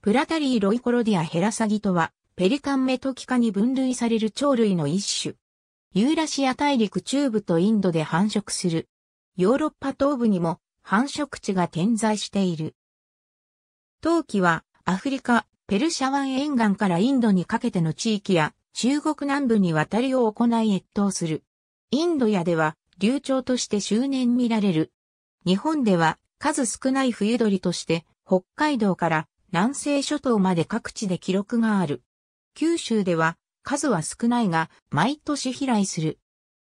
プラタリーロイコロディアヘラサギとは、ペリカンメトキカに分類される鳥類の一種。ユーラシア大陸中部とインドで繁殖する。ヨーロッパ東部にも繁殖地が点在している。冬季はアフリカ、ペルシャ湾沿岸からインドにかけての地域や中国南部に渡りを行い越冬する。インドやでは流鳥として周年見られる。日本では数少ない冬鳥として北海道から南西諸島まで各地で記録がある。九州では数は少ないが毎年飛来する。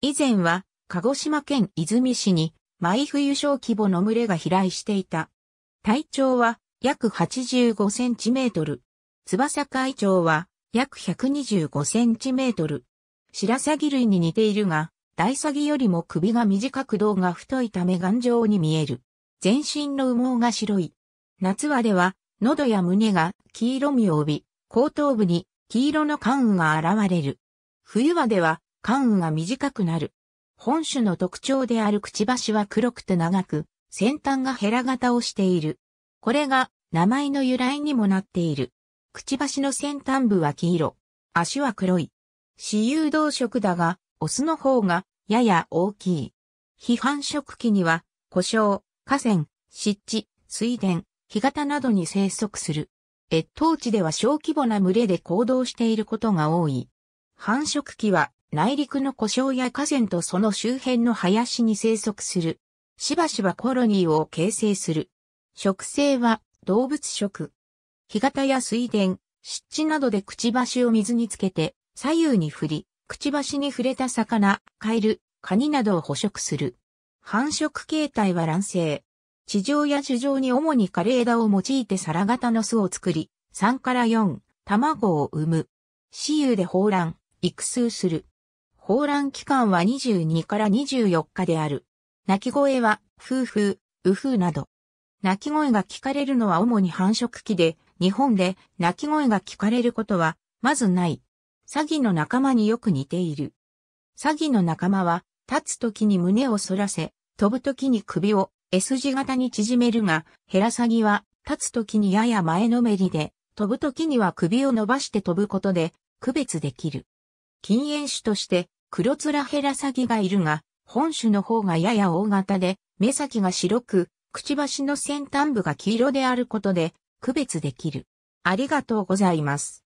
以前は鹿児島県泉市に毎冬小規模の群れが飛来していた。体長は約85センチメートル。翼海長は約125センチメートル。白鷺類に似ているが、大鷺よりも首が短く胴が太いため頑丈に見える。全身の羽毛が白い。夏はでは喉や胸が黄色みを帯び、後頭部に黄色の関羽が現れる。冬場では関羽が短くなる。本種の特徴であるくちばしは黒くて長く、先端がヘラ型をしている。これが名前の由来にもなっている。くちばしの先端部は黄色。足は黒い。私有動色だが、オスの方がやや大きい。批判食器には、故障、河川、湿地、水田、干潟などに生息する。越冬地では小規模な群れで行動していることが多い。繁殖期は内陸の故障や河川とその周辺の林に生息する。しばしばコロニーを形成する。食性は動物食。干潟や水田、湿地などでくちばしを水につけて左右に振り、くちばしに触れた魚、カエル、カニなどを捕食する。繁殖形態は卵生。地上や地上に主に枯れ枝を用いて皿型の巣を作り、3から4、卵を産む。私有で放卵、育成する。放卵期間は22から24日である。鳴き声は、夫婦、うふなど。鳴き声が聞かれるのは主に繁殖期で、日本で鳴き声が聞かれることは、まずない。詐欺の仲間によく似ている。詐欺の仲間は、立つ時に胸を反らせ、飛ぶ時に首を S 字型に縮めるが、ヘラサギは立つ時にやや前のめりで、飛ぶ時には首を伸ばして飛ぶことで区別できる。禁煙種として黒面ヘラサギがいるが、本種の方がやや大型で、目先が白く、くちばしの先端部が黄色であることで区別できる。ありがとうございます。